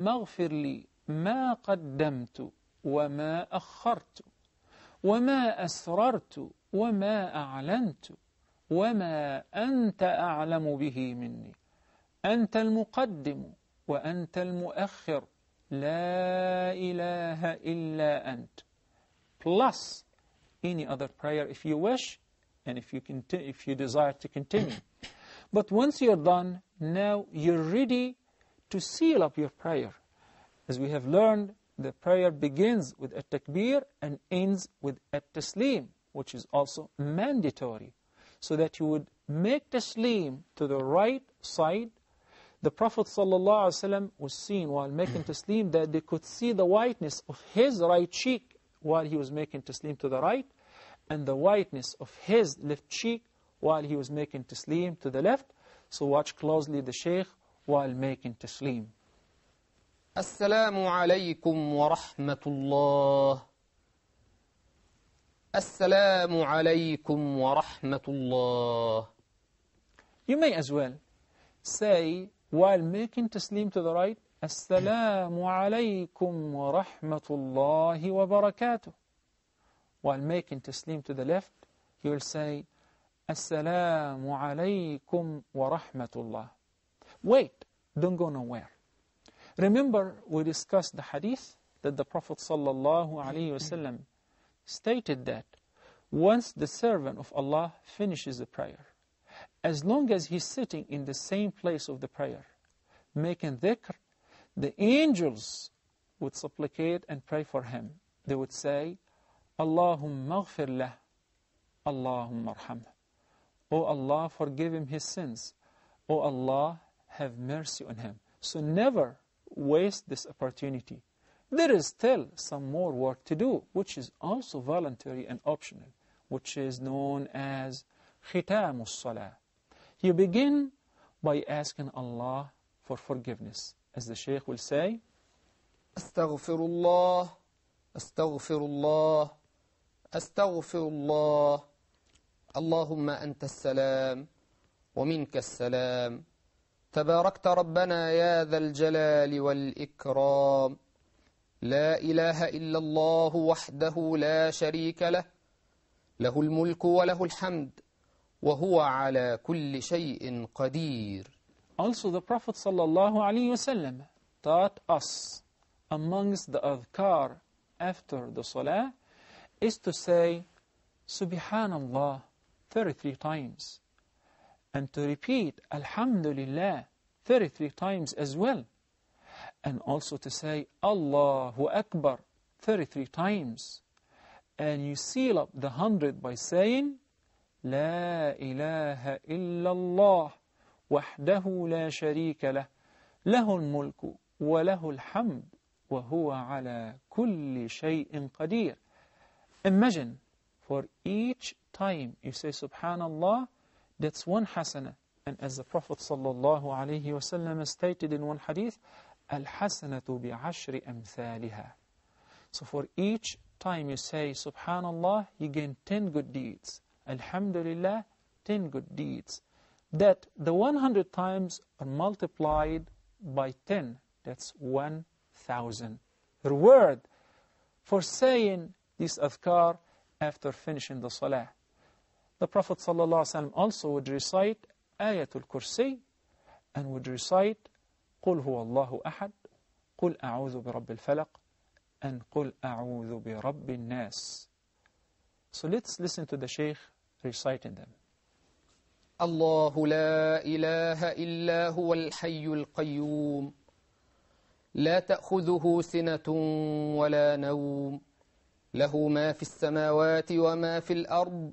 مغفر لي ما قدمت وما أخرت وما أسررت وما أعلنت وما أنت أعلم به مني أنت المقدم وأنت المؤخر لا إله إلا أنت plus any other prayer if you wish and if you, continue, if you desire to continue but once you're done now you're ready to seal up your prayer. As we have learned, the prayer begins with a takbir and ends with a taslim, which is also mandatory, so that you would make taslim to the right side. The Prophet ﷺ was seen while making taslim that they could see the whiteness of his right cheek while he was making taslim to the right, and the whiteness of his left cheek while he was making taslim to the left. So watch closely the Shaykh while making taslim. Assalamu alaykum wa rahmatullah. Assalamu alaykum wa rahmatullah. You may as well say while making taslim to the right, Assalamu alaykum wa rahmatullahi wa barakatuh. While making taslim to the left, you will say Assalamu alaykum wa rahmatullah. Wait, don't go nowhere. Remember, we discussed the hadith that the Prophet ﷺ stated that once the servant of Allah finishes the prayer, as long as he's sitting in the same place of the prayer, making dhikr, the angels would supplicate and pray for him. They would say, Allahumma ghfir lah, Allahumma arhamah. O Allah, forgive him his sins. O Allah, have mercy on him. So never waste this opportunity. There is still some more work to do, which is also voluntary and optional, which is known as ختام الصلاة. You begin by asking Allah for forgiveness. As the Shaykh will say, Astaghfirullah, astaghfirullah, astaghfirullah. Allahumma أستغفر الله اللهم أنت السلام تباركت ربنا يا ذا الجلال والإكرام لا إله إلا الله وحده لا شريك له له الملك وله الحمد وهو على كل شيء قدير Also the Prophet صلى الله عليه وسلم taught us amongst the adhkar after the salah is to say Subhanallah 33 times and to repeat Alhamdulillah 33 times as well. And also to say Allahu Akbar 33 times. And you seal up the hundred by saying لا إله إلا الله وحده لا شريك له له الملك وله الحمد وهو على كل شيء قدير Imagine for each time you say Subhanallah that's one hasanah. And as the Prophet ﷺ stated in one hadith, الحسنة بعشر أمثالها So for each time you say Subhanallah, you gain 10 good deeds. Alhamdulillah, 10 good deeds. That the 100 times are multiplied by 10. That's 1,000. Reward for saying this adhkar after finishing the salah. The Prophet ﷺ also would recite Ayatul Kursi and would recite قُلْ هُوَ اللَّهُ أَحَدٌ قُلْ أَعُوذُ بِرَبِّ الْفَلَقِ and قُلْ أَعُوذُ بِرَبِّ النَّاسِ So let's listen to the Shaykh reciting them. الله لا إله إلا هو الحي القيوم لا تأخذه سنة ولا نوم له ما في السماوات وما في الأرض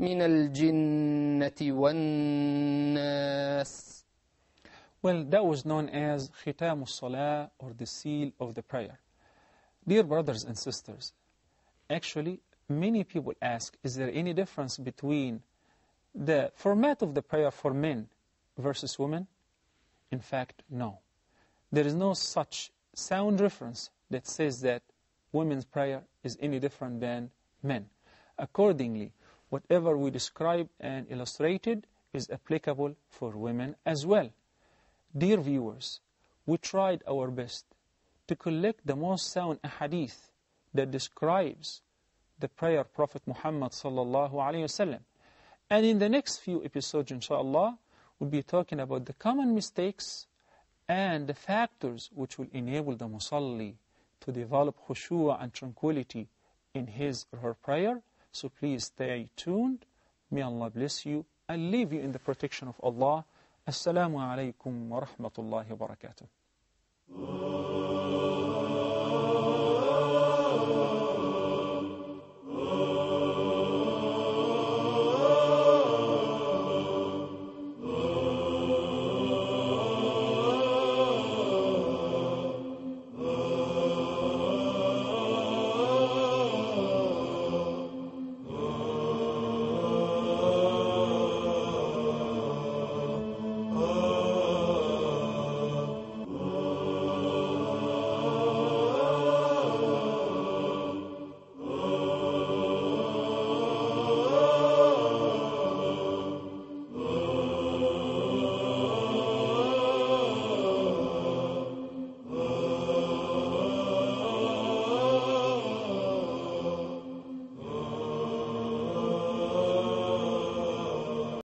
من الجنة والناس Well, that was known as ختام الصلاة or the seal of the prayer. Dear brothers and sisters, actually, many people ask, is there any difference between the format of the prayer for men versus women? In fact, no. There is no such sound reference that says that women's prayer is any different than men. Accordingly, whatever we describe and illustrated is applicable for women as well. Dear viewers, we tried our best to collect the most sound hadith that describes the prayer Prophet Muhammad sallallahu alayhi wasallam. And in the next few episodes, inshallah, we'll be talking about the common mistakes and the factors which will enable the musalli to develop khushu'ah and tranquility in his or her prayer so please stay tuned. May Allah bless you and leave you in the protection of Allah. Assalamu alaikum wa rahmatullahi wa barakatuh.